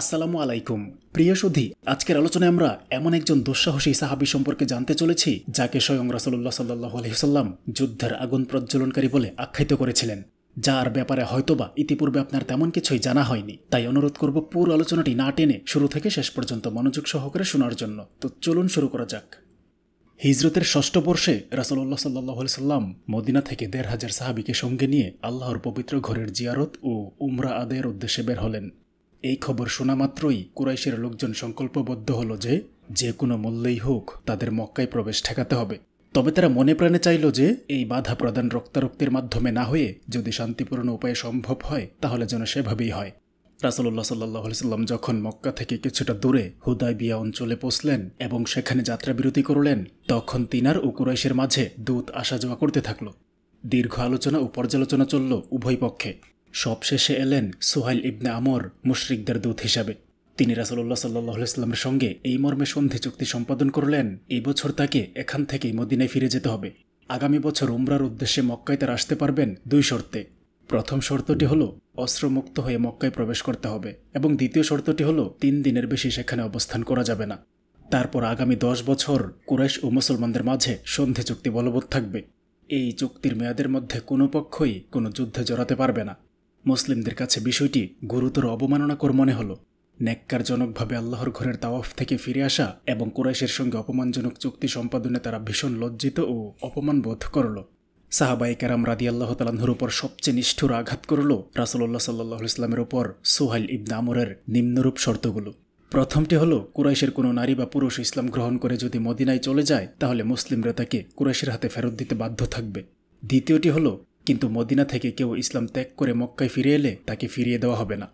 আসসালামু আলাইকুম প্রিয় সুধী আজকের আলোচনায় আমরা এমন একজন দুঃসাহসী সাহাবি সম্পর্কে জানতে চলেছি যাকে স্বয়ং রাসলুল্লাহ সাল্লাহ আলহিহসাল্লাম যুদ্ধের আগুন প্রজ্বলনকারী বলে আখ্যায়িত করেছিলেন যার ব্যাপারে হয়তোবা ইতিপূর্বে আপনার তেমন কিছুই জানা হয়নি তাই অনুরোধ করব পুরো আলোচনাটি না টেনে শুরু থেকে শেষ পর্যন্ত মনোযোগ সহকারে শোনার জন্য তো চলুন শুরু করা যাক হিজরতের ষষ্ঠ বর্ষে রাসলল্লা সাল্লাহ সাল্লাম মদিনা থেকে দেড় হাজার সাহাবিকে সঙ্গে নিয়ে আল্লাহর পবিত্র ঘরের জিয়ারত ও উমরা আদায়ের উদ্দেশ্যে বের হলেন এই খবর শোনা মাত্রই কুরাইশের লোকজন সংকল্পবদ্ধ হল যে যে কোনো মূল্যেই হোক তাদের মক্কায় প্রবেশ ঠেকাতে হবে তবে তারা মনে প্রাণে চাইল যে এই বাধা প্রদান রক্তারক্তির মাধ্যমে না হয়ে যদি শান্তিপূর্ণ উপায়ে সম্ভব হয় তাহলে যেন সেভাবেই হয় রাসলুল্লাহ সাল্লাহ সাল্লাম যখন মক্কা থেকে কিছুটা দূরে হুদায় বিয়া অঞ্চলে পৌঁছলেন এবং সেখানে যাত্রা বিরতি করলেন তখন তিনার ও কুরাইশের মাঝে দূত আসা যাওয়া করতে থাকল দীর্ঘ আলোচনা ও পর্যালোচনা চলল উভয় পক্ষে সবশেষে এলেন সোহাইল ইবনে আমর মুশরিকদের দূত হিসাবে তিনি রাসলুল্লাহ ইসলামের সঙ্গে এই মর্মে সন্ধি চুক্তি সম্পাদন করলেন এই বছর তাকে এখান থেকেই মদিনায় ফিরে যেতে হবে আগামী বছর উমরার উদ্দেশ্যে মক্কায় তার আসতে পারবেন দুই শর্তে প্রথম শর্তটি হল অস্ত্রমুক্ত হয়ে মক্কায় প্রবেশ করতে হবে এবং দ্বিতীয় শর্তটি হলো তিন দিনের বেশি সেখানে অবস্থান করা যাবে না তারপর আগামী দশ বছর কুরাইশ ও মুসলমানদের মাঝে সন্ধি চুক্তি বলবৎ থাকবে এই চুক্তির মেয়াদের মধ্যে কোনো পক্ষই কোনো যুদ্ধে জড়াতে পারবে না মুসলিমদের কাছে বিষয়টি গুরুতর অবমাননাকর মনে হলো ন্যাক্কারজনকভাবে আল্লাহর ঘরের তাওয়াফ থেকে ফিরে আসা এবং কুরাইশের সঙ্গে অপমানজনক চুক্তি সম্পাদনে তারা ভীষণ লজ্জিত ও অপমান বোধ করল সাহাবাই কারাম রাদি আল্লাহ তালাহুর উপর সবচেয়ে নিষ্ঠুর আঘাত করল রাসুল্লাহ সাল্লাহ ইসলামের উপর সোহাইল ইবনা আমরের নিম্নরূপ শর্তগুলো প্রথমটি হলো কুরাইশের কোনো নারী বা পুরুষ ইসলাম গ্রহণ করে যদি মদিনায় চলে যায় তাহলে মুসলিমরা তাকে কুরাইশের হাতে ফেরত দিতে বাধ্য থাকবে দ্বিতীয়টি হলো কিন্তু মদিনা থেকে কেউ ইসলাম ত্যাগ করে মক্কায় ফিরে এলে তাকে ফিরিয়ে দেওয়া হবে না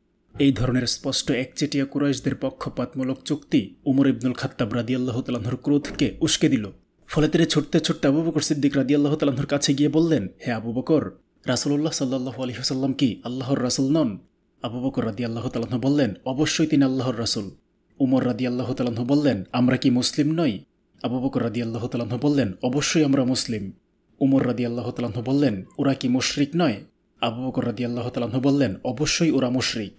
এই ধরনের স্পষ্ট একচেটিয়া কুরাইশদের পক্ষপাতমূলক চুক্তি উমর ইবনুল খাত্তাব আল্লাহ তালাহর ক্রোধকে উস্কে দিল ফলে তিনি ছুটতে ছুটতে আবু বকর সিদ্দিক আল্লাহ তালাহর কাছে গিয়ে বললেন হে আবু বকর রাসুল্লাহ সাল্লাহ আলহিহাসাল্লাম কি আল্লাহর রাসুল নন আবু বকর রাদি আল্লাহ তালাহ বললেন অবশ্যই তিনি আল্লাহর রাসুল উমর রাদি আল্লাহ তালাহ বললেন আমরা কি মুসলিম নই আবু বকর রাদি আল্লাহ তালাহ বললেন অবশ্যই আমরা মুসলিম উমর রাদি আল্লাহ তালাহু বললেন ওরা কি মুশরিক নয় আবু বকর রাদি আল্লাহ তালাহু বললেন অবশ্যই ওরা মুশরিক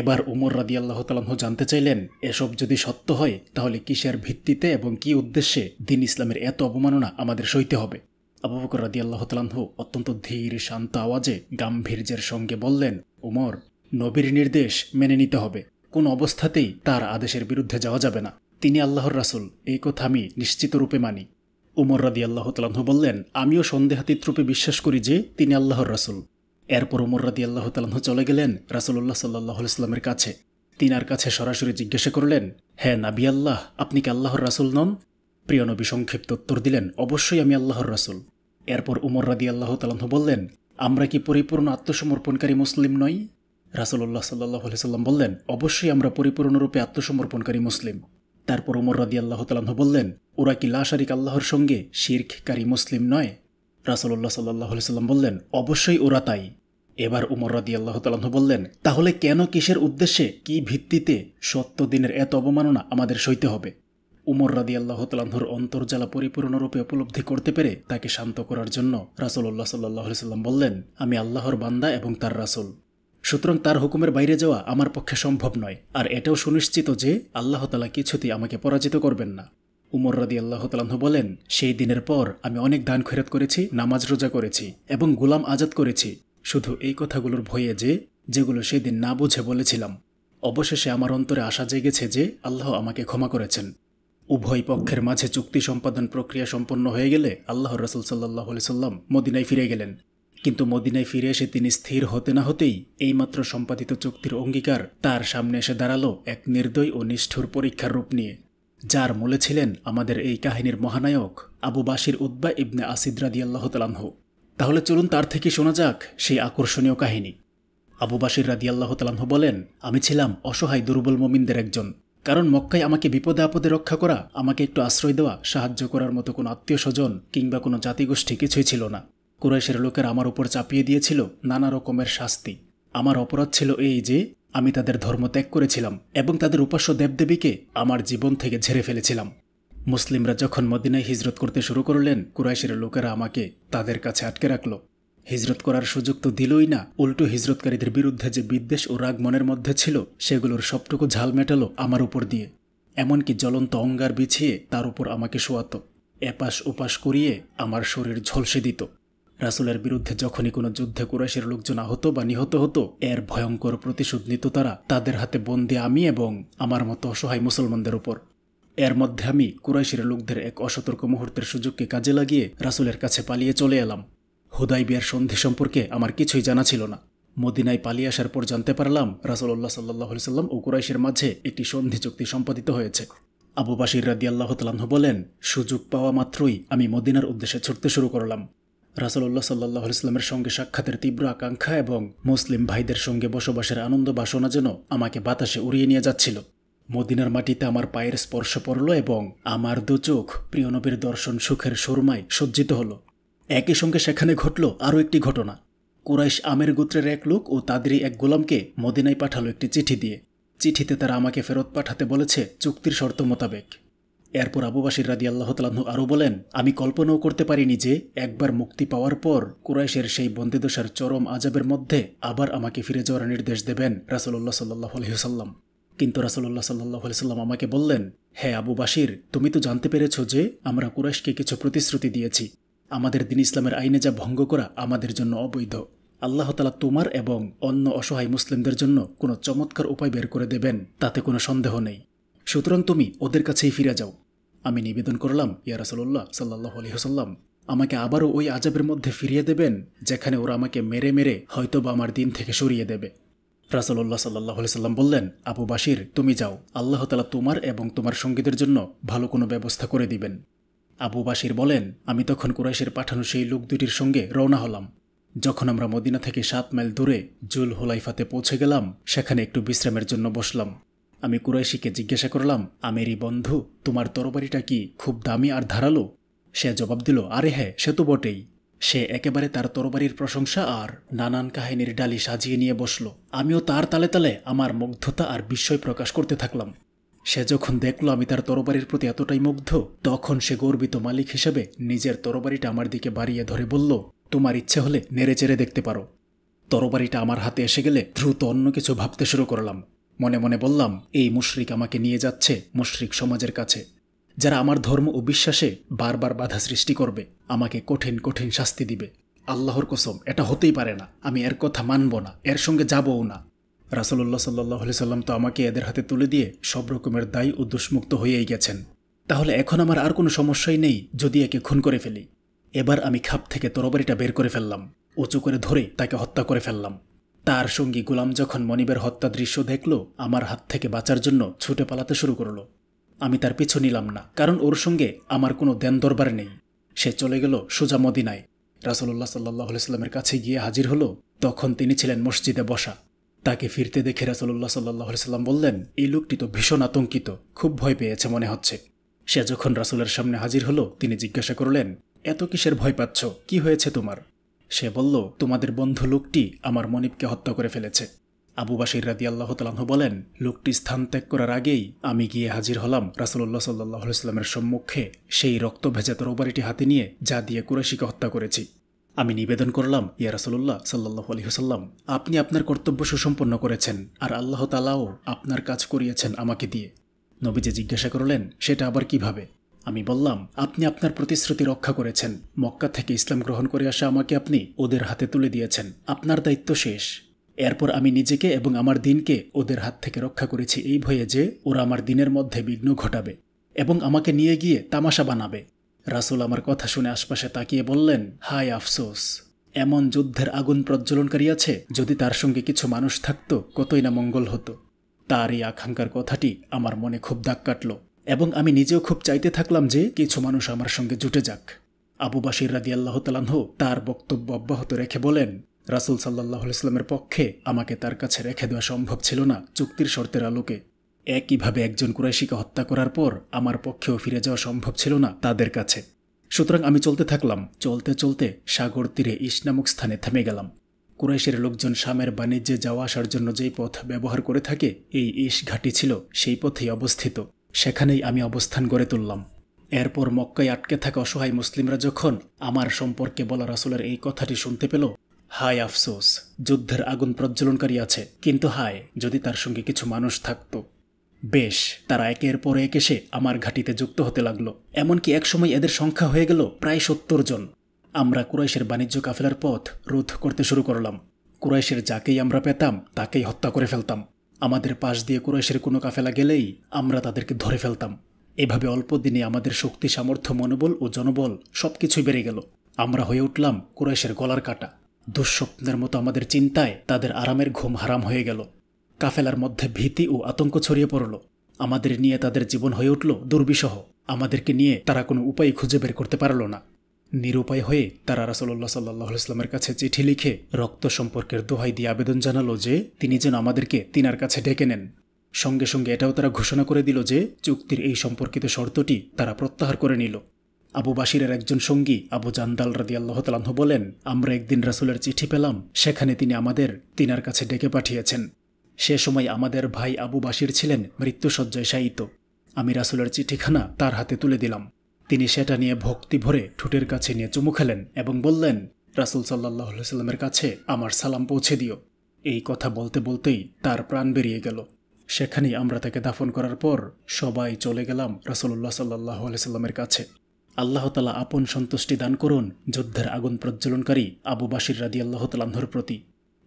এবার উমর রাদি আল্লাহ তালাহু জানতে চাইলেন এসব যদি সত্য হয় তাহলে কিসের ভিত্তিতে এবং কি উদ্দেশ্যে দিন ইসলামের এত অবমাননা আমাদের সইতে হবে আবু বকর রাদি আল্লাহ তালাহু অত্যন্ত ধীর শান্ত আওয়াজে গাম্ভীর্যের সঙ্গে বললেন উমর নবীর নির্দেশ মেনে নিতে হবে কোন অবস্থাতেই তার আদেশের বিরুদ্ধে যাওয়া যাবে না তিনি আল্লাহর রাসুল এই কথা আমি নিশ্চিতরূপে মানি উমর রাদি আল্লাহ তালাহু বললেন আমিও সন্দেহাতীতরূপে বিশ্বাস করি যে তিনি আল্লাহর রাসুল এরপর উমর রাদি আল্লাহ তালাহু চলে গেলেন রাসুল্লাহ সাল্লাহ ইসলামের কাছে আর কাছে সরাসরি জিজ্ঞাসা করলেন হ্যাঁ নাবি আল্লাহ আপনি কি আল্লাহর রাসুল নন প্রিয় নবী সংক্ষিপ্ত উত্তর দিলেন অবশ্যই আমি আল্লাহর রাসুল এরপর উমর রাদি আল্লাহ তালাহু বললেন আমরা কি পরিপূর্ণ আত্মসমর্পণকারী মুসলিম নই রাসুল্লাহ সাল্লাহ সাল্লাম বললেন অবশ্যই আমরা পরিপূর্ণরূপে আত্মসমর্পণকারী মুসলিম তারপর ওমর রাদি আল্লাহ তালাহ বললেন ওরা কি লাশারিক আল্লাহর সঙ্গে শির্ককারী মুসলিম নয় রাসলল্লা সাল্লাহ সাল্লাম বললেন অবশ্যই ওরা তাই এবার উমর রাদি আল্লাহ তালাহ বললেন তাহলে কেন কিসের উদ্দেশ্যে কি ভিত্তিতে সত্য দিনের এত অবমাননা আমাদের সইতে হবে উমর রাদি আল্লাহ তালাহুর অন্তর্জালা পরিপূর্ণরূপে উপলব্ধি করতে পেরে তাকে শান্ত করার জন্য রাসলল্লা সাল্লাহ সাল্লাম বললেন আমি আল্লাহর বান্দা এবং তার রাসুল সুতরাং তার হুকুমের বাইরে যাওয়া আমার পক্ষে সম্ভব নয় আর এটাও সুনিশ্চিত যে আল্লাহ তালা কিছুতেই আমাকে পরাজিত করবেন না উমর রাদি আল্লাহ তালাহ বলেন সেই দিনের পর আমি অনেক দান খৈরাত করেছি নামাজ রোজা করেছি এবং গুলাম আজাদ করেছি শুধু এই কথাগুলোর ভয়ে যে যেগুলো সেদিন না বুঝে বলেছিলাম অবশেষে আমার অন্তরে আশা জেগেছে যে আল্লাহ আমাকে ক্ষমা করেছেন উভয় পক্ষের মাঝে চুক্তি সম্পাদন প্রক্রিয়া সম্পন্ন হয়ে গেলে আল্লাহ রসুল সাল্লাহ সাল্লাম মদিনায় ফিরে গেলেন কিন্তু মদিনায় ফিরে এসে তিনি স্থির হতে না হতেই এইমাত্র সম্পাদিত চুক্তির অঙ্গীকার তার সামনে এসে দাঁড়ালো এক নির্দয় ও নিষ্ঠুর পরীক্ষার রূপ নিয়ে যার মূলে ছিলেন আমাদের এই কাহিনীর মহানায়ক আবু বাসির উদ্বা ইবনে আসিদ রাদিয়াল্লাহ তালাহ তাহলে চলুন তার থেকে শোনা যাক সেই আকর্ষণীয় কাহিনী আবু বাসির আল্লাহ তালাহ বলেন আমি ছিলাম অসহায় দুর্বল মোমিনদের একজন কারণ মক্কায় আমাকে বিপদে আপদে রক্ষা করা আমাকে একটু আশ্রয় দেওয়া সাহায্য করার মতো কোনো আত্মীয় স্বজন কিংবা কোনো জাতিগোষ্ঠী কিছুই ছিল না কুরাইশের লোকের আমার উপর চাপিয়ে দিয়েছিল নানা রকমের শাস্তি আমার অপরাধ ছিল এই যে আমি তাদের ধর্ম ত্যাগ করেছিলাম এবং তাদের উপাস্য দেবদেবীকে আমার জীবন থেকে ঝেড়ে ফেলেছিলাম মুসলিমরা যখন মদিনায় হিজরত করতে শুরু করলেন কুরাইশের লোকেরা আমাকে তাদের কাছে আটকে রাখল হিজরত করার সুযোগ তো দিলই না উল্টো হিজরতকারীদের বিরুদ্ধে যে বিদ্বেষ ও রাগ মনের মধ্যে ছিল সেগুলোর সবটুকু ঝাল মেটালো আমার উপর দিয়ে এমনকি জ্বলন্ত অঙ্গার বিছিয়ে তার উপর আমাকে শোয়াত এপাশ ওপাশ করিয়ে আমার শরীর ঝলসে দিত রাসুলের বিরুদ্ধে যখনই কোনো যুদ্ধে কুরাইশের লোকজন আহত বা নিহত হতো এর ভয়ঙ্কর প্রতিশোধ নিত তারা তাদের হাতে বন্দি আমি এবং আমার মতো অসহায় মুসলমানদের উপর এর মধ্যে আমি কুরাইশের লোকদের এক অসতর্ক মুহূর্তের সুযোগকে কাজে লাগিয়ে রাসুলের কাছে পালিয়ে চলে এলাম হুদাই বিয়ার সন্ধি সম্পর্কে আমার কিছুই জানা ছিল না মদিনায় পালিয়ে আসার পর জানতে পারলাম রাসুল্লাহ সাল্লাহ সাল্লাম ও কুরাইশের মাঝে একটি সন্ধি চুক্তি সম্পাদিত হয়েছে আবু বাসির রাদি আল্লাহ বলেন সুযোগ পাওয়া মাত্রই আমি মদিনার উদ্দেশ্যে ছুটতে শুরু করলাম রাসুল্লাহ সাল্লাহ ইসলামের সঙ্গে সাক্ষাতের তীব্র আকাঙ্ক্ষা এবং মুসলিম ভাইদের সঙ্গে বসবাসের আনন্দ বাসনা যেন আমাকে বাতাসে উড়িয়ে নিয়ে যাচ্ছিল মদিনার মাটিতে আমার পায়ের স্পর্শ পড়ল এবং আমার দু চোখ প্রিয়নবীর দর্শন সুখের সুরমায় সজ্জিত হল একই সঙ্গে সেখানে ঘটল আরও একটি ঘটনা কুরাইশ আমের গোত্রের এক লোক ও তাদেরই এক গোলামকে মদিনায় পাঠালো একটি চিঠি দিয়ে চিঠিতে তারা আমাকে ফেরত পাঠাতে বলেছে চুক্তির শর্ত মোতাবেক এরপর আবুবাসীর রাদি আল্লাহ আরও বলেন আমি কল্পনাও করতে পারিনি যে একবার মুক্তি পাওয়ার পর কুরাইশের সেই বন্দিদশার চরম আজাবের মধ্যে আবার আমাকে ফিরে যাওয়ার নির্দেশ দেবেন রাসুল্লাহ সাল্লাহ আলহিহসাল্লাম কিন্তু রাসুল্লাহ সাল্লাহ সাল্লাম আমাকে বললেন হ্যাঁ আবু বাসির তুমি তো জানতে পেরেছ যে আমরা কুরাইশকে কিছু প্রতিশ্রুতি দিয়েছি আমাদের দিন ইসলামের আইনে যা ভঙ্গ করা আমাদের জন্য অবৈধ আল্লাহ তালা তোমার এবং অন্য অসহায় মুসলিমদের জন্য কোনো চমৎকার উপায় বের করে দেবেন তাতে কোনো সন্দেহ নেই সুতরাং তুমি ওদের কাছেই ফিরে যাও আমি নিবেদন করলাম ইয়া রাসলুল্লাহ সাল্লাহ আলহিহসাল্লাম আমাকে আবারও ওই আজাবের মধ্যে ফিরিয়ে দেবেন যেখানে ওরা আমাকে মেরে মেরে হয়তো বা আমার দিন থেকে সরিয়ে দেবে রাসলুল্লাহ সাল্লাহ সাল্লাম বললেন আবু বাসির তুমি যাও আল্লাহ তালা তোমার এবং তোমার সঙ্গীদের জন্য ভালো কোনো ব্যবস্থা করে দিবেন আবু বাসির বলেন আমি তখন কুরাইশের পাঠানো সেই লোক দুটির সঙ্গে রওনা হলাম যখন আমরা মদিনা থেকে সাত মাইল দূরে জুল হোলাইফাতে পৌঁছে গেলাম সেখানে একটু বিশ্রামের জন্য বসলাম আমি কুরাইশিকে জিজ্ঞাসা করলাম আমেরই বন্ধু তোমার তরবারিটা কি খুব দামি আর ধারালো সে জবাব দিল আরে হ্যাঁ সে তো বটেই সে একেবারে তার তরবারির প্রশংসা আর নানান কাহিনীর ডালি সাজিয়ে নিয়ে বসল আমিও তার তালে তালে আমার মুগ্ধতা আর বিস্ময় প্রকাশ করতে থাকলাম সে যখন দেখল আমি তার তরবারির প্রতি এতটাই মুগ্ধ তখন সে গর্বিত মালিক হিসেবে নিজের তরবারিটা আমার দিকে বাড়িয়ে ধরে বলল তোমার ইচ্ছে হলে নেড়ে চেড়ে দেখতে পারো তরবারিটা আমার হাতে এসে গেলে দ্রুত অন্য কিছু ভাবতে শুরু করলাম মনে মনে বললাম এই মুশরিক আমাকে নিয়ে যাচ্ছে মুশরিক সমাজের কাছে যারা আমার ধর্ম ও বিশ্বাসে বারবার বাধা সৃষ্টি করবে আমাকে কঠিন কঠিন শাস্তি দিবে আল্লাহর কসম এটা হতেই পারে না আমি এর কথা মানব না এর সঙ্গে যাবও না রাসলুল্লাহ সাল্লাহ সাল্লাম তো আমাকে এদের হাতে তুলে দিয়ে সব রকমের দায়ী ও দুষ্মুক্ত হয়েই গেছেন তাহলে এখন আমার আর কোনো সমস্যাই নেই যদি একে খুন করে ফেলি এবার আমি খাপ থেকে তরবারিটা বের করে ফেললাম উঁচু করে ধরে তাকে হত্যা করে ফেললাম তার সঙ্গী গোলাম যখন মনিবের হত্যা দৃশ্য দেখল আমার হাত থেকে বাঁচার জন্য ছুটে পালাতে শুরু করল আমি তার পিছু নিলাম না কারণ ওর সঙ্গে আমার কোনো দেন দরবার নেই সে চলে গেল সোজা মদিনায় রাসুল্লাহ সাল্লাহ কাছে গিয়ে হাজির হল তখন তিনি ছিলেন মসজিদে বসা তাকে ফিরতে দেখে রাসুল্লাহ সাল্লাহ বললেন এই লোকটি তো ভীষণ আতঙ্কিত খুব ভয় পেয়েছে মনে হচ্ছে সে যখন রাসুলের সামনে হাজির হলো তিনি জিজ্ঞাসা করলেন এত কিসের ভয় পাচ্ছ কি হয়েছে তোমার সে বলল তোমাদের বন্ধু লোকটি আমার মনিবকে হত্যা করে ফেলেছে আবু বাসির রাদি আল্লাহ তালাহ বলেন লোকটি স্থান ত্যাগ করার আগেই আমি গিয়ে হাজির হলাম রাসুল্লাহ সাল্লাহ ইসলামের সম্মুখে সেই রক্ত ভেজা তরবারিটি হাতে নিয়ে যা দিয়ে কুরেশিকে হত্যা করেছি আমি নিবেদন করলাম ইয়া রাসুল্লাহ সাল্লাহ আলী হুসাল্লাম আপনি আপনার কর্তব্য সুসম্পন্ন করেছেন আর আল্লাহ তালাও আপনার কাজ করিয়েছেন আমাকে দিয়ে নবীজি জিজ্ঞাসা করলেন সেটা আবার কিভাবে আমি বললাম আপনি আপনার প্রতিশ্রুতি রক্ষা করেছেন মক্কা থেকে ইসলাম গ্রহণ করে আসা আমাকে আপনি ওদের হাতে তুলে দিয়েছেন আপনার দায়িত্ব শেষ এরপর আমি নিজেকে এবং আমার দিনকে ওদের হাত থেকে রক্ষা করেছি এই ভয়ে যে ওরা আমার দিনের মধ্যে বিঘ্ন ঘটাবে এবং আমাকে নিয়ে গিয়ে তামাশা বানাবে রাসুল আমার কথা শুনে আশপাশে তাকিয়ে বললেন হায় আফসোস এমন যুদ্ধের আগুন প্রজ্বলনকারী আছে যদি তার সঙ্গে কিছু মানুষ থাকত কতই না মঙ্গল হতো তার এই আকাঙ্ক্ষার কথাটি আমার মনে খুব দাগ কাটল এবং আমি নিজেও খুব চাইতে থাকলাম যে কিছু মানুষ আমার সঙ্গে জুটে যাক আবু বাসির রাদি আল্লাহ তালাহ তার বক্তব্য অব্যাহত রেখে বলেন রাসুল সাল্লাহ ইসলামের পক্ষে আমাকে তার কাছে রেখে দেওয়া সম্ভব ছিল না চুক্তির শর্তের আলোকে একইভাবে একজন কুরাইশিকে হত্যা করার পর আমার পক্ষেও ফিরে যাওয়া সম্ভব ছিল না তাদের কাছে সুতরাং আমি চলতে থাকলাম চলতে চলতে সাগর তীরে ইসনামুক নামক স্থানে থেমে গেলাম কুরাইশের লোকজন শামের বাণিজ্যে যাওয়া আসার জন্য যেই পথ ব্যবহার করে থাকে এই ইস ঘাটি ছিল সেই পথেই অবস্থিত সেখানেই আমি অবস্থান গড়ে তুললাম এরপর মক্কায় আটকে থাকা অসহায় মুসলিমরা যখন আমার সম্পর্কে বলা রাসুলের এই কথাটি শুনতে পেল হায় আফসোস যুদ্ধের আগুন প্রজ্বলনকারী আছে কিন্তু হায় যদি তার সঙ্গে কিছু মানুষ থাকত বেশ তারা একের পর এক এসে আমার ঘাটিতে যুক্ত হতে লাগলো এমনকি একসময় এদের সংখ্যা হয়ে গেল প্রায় সত্তর জন আমরা কুরাইশের বাণিজ্য কাফেলার পথ রোধ করতে শুরু করলাম কুরাইশের যাকেই আমরা পেতাম তাকেই হত্যা করে ফেলতাম আমাদের পাশ দিয়ে কুরাইশের কোনো কাফেলা গেলেই আমরা তাদেরকে ধরে ফেলতাম এভাবে অল্প দিনে আমাদের শক্তি সামর্থ্য মনোবল ও জনবল সব কিছুই বেড়ে গেল আমরা হয়ে উঠলাম কুরাইশের গলার কাটা দুঃস্বপ্নের মতো আমাদের চিন্তায় তাদের আরামের ঘুম হারাম হয়ে গেল কাফেলার মধ্যে ভীতি ও আতঙ্ক ছড়িয়ে পড়ল আমাদের নিয়ে তাদের জীবন হয়ে উঠল দুর্বিষহ আমাদেরকে নিয়ে তারা কোনো উপায় খুঁজে বের করতে পারল না নিরুপায় হয়ে তারা রাসলল্লাহ সাল্লাহ ইসলামের কাছে চিঠি লিখে রক্ত সম্পর্কের দোহাই দিয়ে আবেদন জানালো যে তিনি যেন আমাদেরকে তিনার কাছে ডেকে নেন সঙ্গে সঙ্গে এটাও তারা ঘোষণা করে দিল যে চুক্তির এই সম্পর্কিত শর্তটি তারা প্রত্যাহার করে নিল আবু বাসিরের একজন সঙ্গী আবু জান্দাল রাদি তালাহ বলেন আমরা একদিন রাসুলের চিঠি পেলাম সেখানে তিনি আমাদের তিনার কাছে ডেকে পাঠিয়েছেন সে সময় আমাদের ভাই আবু বাসির ছিলেন মৃত্যুসজ্জায় শায়িত আমি রাসুলের চিঠিখানা তার হাতে তুলে দিলাম তিনি সেটা নিয়ে ভক্তি ভরে ঠোঁটের কাছে নিয়ে চুমু খেলেন এবং বললেন রাসুল সাল্লাহ সাল্লামের কাছে আমার সালাম পৌঁছে দিও এই কথা বলতে বলতেই তার প্রাণ বেরিয়ে গেল সেখানেই আমরা তাকে দাফন করার পর সবাই চলে গেলাম রাসুল্লাহ সাল্লাহ সাল্লামের কাছে আল্লাহ তালা আপন সন্তুষ্টি দান করুন যুদ্ধের আগুন প্রজ্বলনকারী আবু বাসির রাদি আল্লাহ তালাহর প্রতি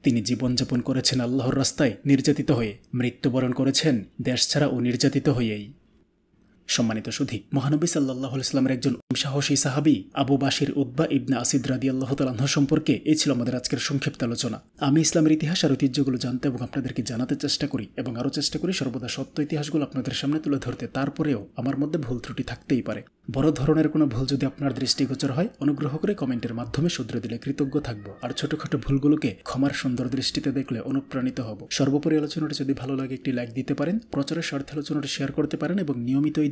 তিনি জীবনযাপন করেছেন আল্লাহর রাস্তায় নির্যাতিত হয়ে মৃত্যুবরণ করেছেন দেশ ছাড়া ও নির্যাতিত হয়েই সম্মানিত সুধী মহানবী সাল্লাহ ইসলামের একজন সাহসী সাহাবি আবু বাসির উদ্বা ইবনা আসিদ রাদি আল্লাহ তালাহ সম্পর্কে এই ছিল আমাদের আজকের সংক্ষিপ্ত আলোচনা আমি ইসলামের ইতিহাস আর ঐতিহ্যগুলো জানতে এবং আপনাদেরকে জানাতে চেষ্টা করি এবং আরও চেষ্টা করি সর্বদা সত্য ইতিহাসগুলো আপনাদের সামনে তুলে ধরতে তারপরেও আমার মধ্যে ভুল ত্রুটি থাকতেই পারে বড় ধরনের কোনো ভুল যদি আপনার দৃষ্টিগোচর হয় অনুগ্রহ করে কমেন্টের মাধ্যমে শুধরে দিলে কৃতজ্ঞ থাকবো আর ছোটখাটো ভুলগুলোকে ক্ষমার সুন্দর দৃষ্টিতে দেখলে অনুপ্রাণিত হব সর্বোপরি আলোচনাটি যদি ভালো লাগে একটি লাইক দিতে পারেন প্রচারের স্বার্থে আলোচনাটি শেয়ার করতে পারেন এবং নিয়মিত এই